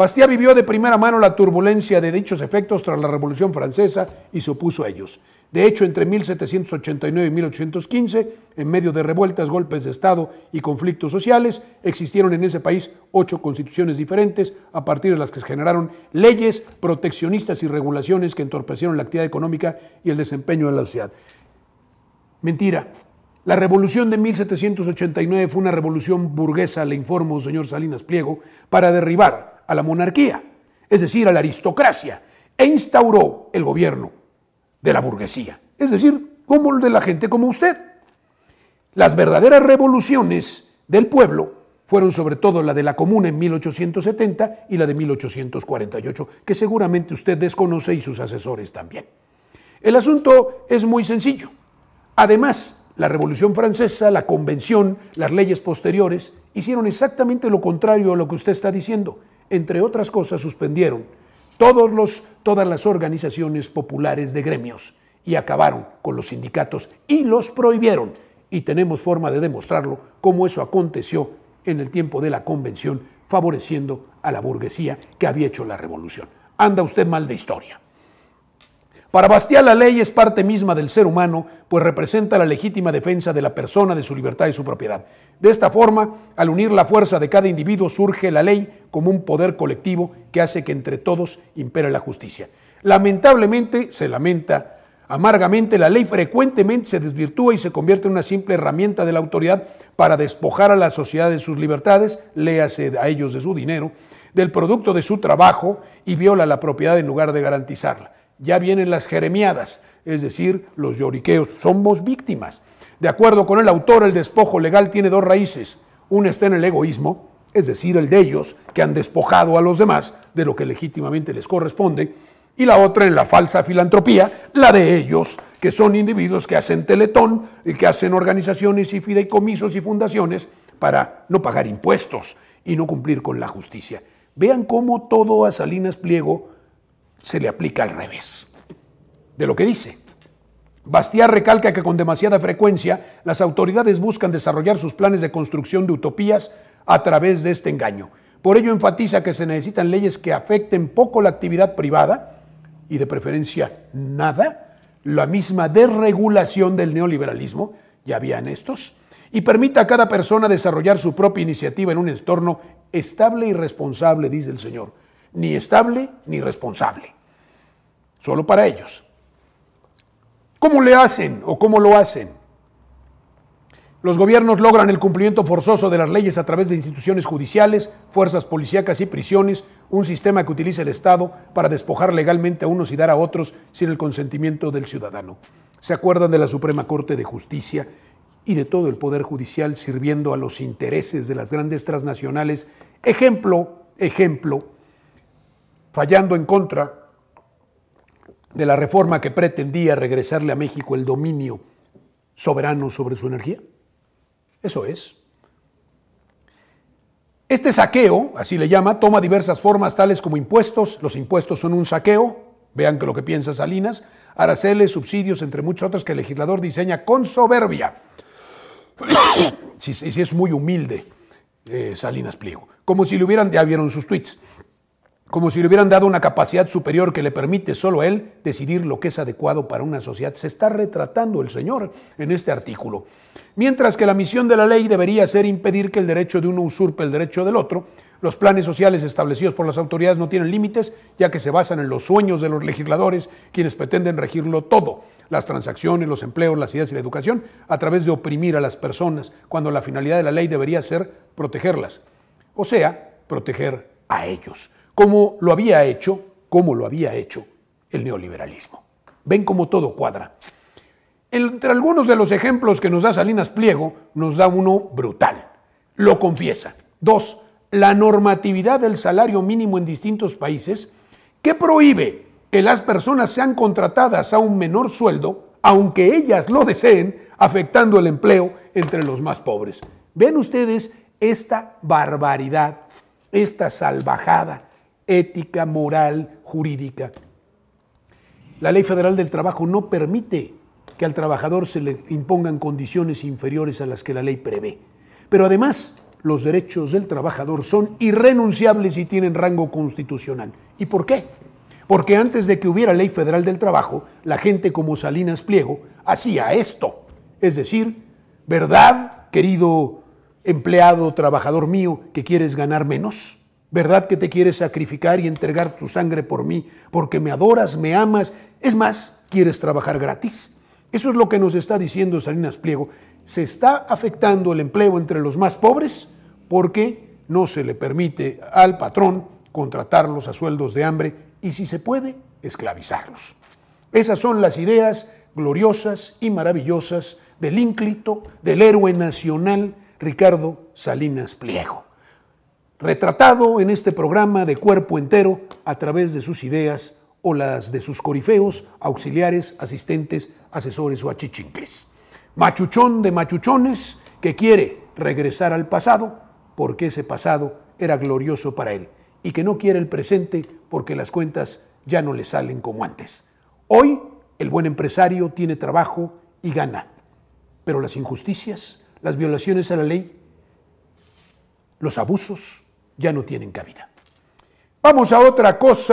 Speaker 1: Bastia vivió de primera mano la turbulencia de dichos efectos tras la Revolución Francesa y se opuso a ellos. De hecho, entre 1789 y 1815, en medio de revueltas, golpes de Estado y conflictos sociales, existieron en ese país ocho constituciones diferentes, a partir de las que se generaron leyes proteccionistas y regulaciones que entorpecieron la actividad económica y el desempeño de la sociedad. Mentira. La revolución de 1789 fue una revolución burguesa, le informo, señor Salinas Pliego, para derribar a la monarquía, es decir, a la aristocracia, e instauró el gobierno de la burguesía, es decir, como el de la gente como usted. Las verdaderas revoluciones del pueblo fueron sobre todo la de la Comuna en 1870 y la de 1848, que seguramente usted desconoce y sus asesores también. El asunto es muy sencillo. Además, la Revolución Francesa, la Convención, las leyes posteriores, hicieron exactamente lo contrario a lo que usted está diciendo entre otras cosas, suspendieron todas las organizaciones populares de gremios y acabaron con los sindicatos y los prohibieron. Y tenemos forma de demostrarlo como eso aconteció en el tiempo de la convención, favoreciendo a la burguesía que había hecho la revolución. Anda usted mal de historia. Para Bastiat la ley es parte misma del ser humano, pues representa la legítima defensa de la persona, de su libertad y su propiedad. De esta forma, al unir la fuerza de cada individuo, surge la ley como un poder colectivo que hace que entre todos impere la justicia. Lamentablemente, se lamenta amargamente, la ley frecuentemente se desvirtúa y se convierte en una simple herramienta de la autoridad para despojar a la sociedad de sus libertades, léase a ellos de su dinero, del producto de su trabajo y viola la propiedad en lugar de garantizarla ya vienen las jeremiadas, es decir, los lloriqueos. Somos víctimas. De acuerdo con el autor, el despojo legal tiene dos raíces. Una está en el egoísmo, es decir, el de ellos, que han despojado a los demás de lo que legítimamente les corresponde, y la otra en la falsa filantropía, la de ellos, que son individuos que hacen teletón y que hacen organizaciones y fideicomisos y fundaciones para no pagar impuestos y no cumplir con la justicia. Vean cómo todo a Salinas Pliego se le aplica al revés de lo que dice. Bastiat recalca que con demasiada frecuencia las autoridades buscan desarrollar sus planes de construcción de utopías a través de este engaño. Por ello enfatiza que se necesitan leyes que afecten poco la actividad privada y de preferencia nada, la misma desregulación del neoliberalismo, ya había estos, y permita a cada persona desarrollar su propia iniciativa en un entorno estable y responsable, dice el señor ni estable ni responsable. Solo para ellos. ¿Cómo le hacen o cómo lo hacen? Los gobiernos logran el cumplimiento forzoso de las leyes a través de instituciones judiciales, fuerzas policíacas y prisiones, un sistema que utiliza el Estado para despojar legalmente a unos y dar a otros sin el consentimiento del ciudadano. Se acuerdan de la Suprema Corte de Justicia y de todo el Poder Judicial sirviendo a los intereses de las grandes transnacionales. Ejemplo, ejemplo, fallando en contra de la reforma que pretendía regresarle a México el dominio soberano sobre su energía. Eso es. Este saqueo, así le llama, toma diversas formas tales como impuestos. Los impuestos son un saqueo, vean que lo que piensa Salinas, araceles, subsidios, entre muchos otros que el legislador diseña con soberbia. si, si es muy humilde, eh, Salinas Pliego. Como si le hubieran, ya vieron sus tweets como si le hubieran dado una capacidad superior que le permite solo a él decidir lo que es adecuado para una sociedad. Se está retratando el Señor en este artículo. Mientras que la misión de la ley debería ser impedir que el derecho de uno usurpe el derecho del otro, los planes sociales establecidos por las autoridades no tienen límites, ya que se basan en los sueños de los legisladores, quienes pretenden regirlo todo, las transacciones, los empleos, las ideas y la educación, a través de oprimir a las personas, cuando la finalidad de la ley debería ser protegerlas, o sea, proteger a ellos como lo había hecho, como lo había hecho el neoliberalismo. Ven cómo todo cuadra. Entre algunos de los ejemplos que nos da Salinas Pliego, nos da uno brutal. Lo confiesa. Dos, la normatividad del salario mínimo en distintos países que prohíbe que las personas sean contratadas a un menor sueldo, aunque ellas lo deseen, afectando el empleo entre los más pobres. Ven ustedes esta barbaridad, esta salvajada, ética, moral, jurídica. La Ley Federal del Trabajo no permite que al trabajador se le impongan condiciones inferiores a las que la ley prevé. Pero además, los derechos del trabajador son irrenunciables y tienen rango constitucional. ¿Y por qué? Porque antes de que hubiera ley federal del trabajo, la gente como Salinas Pliego hacía esto. Es decir, ¿verdad, querido empleado, trabajador mío, que quieres ganar menos? ¿Verdad que te quieres sacrificar y entregar tu sangre por mí? Porque me adoras, me amas. Es más, quieres trabajar gratis. Eso es lo que nos está diciendo Salinas Pliego. Se está afectando el empleo entre los más pobres porque no se le permite al patrón contratarlos a sueldos de hambre y si se puede, esclavizarlos. Esas son las ideas gloriosas y maravillosas del ínclito, del héroe nacional Ricardo Salinas Pliego retratado en este programa de cuerpo entero a través de sus ideas o las de sus corifeos, auxiliares, asistentes, asesores o achichincles. Machuchón de machuchones que quiere regresar al pasado porque ese pasado era glorioso para él y que no quiere el presente porque las cuentas ya no le salen como antes. Hoy el buen empresario tiene trabajo y gana, pero las injusticias, las violaciones a la ley, los abusos, ya no tienen cabida. Vamos a otra cosa.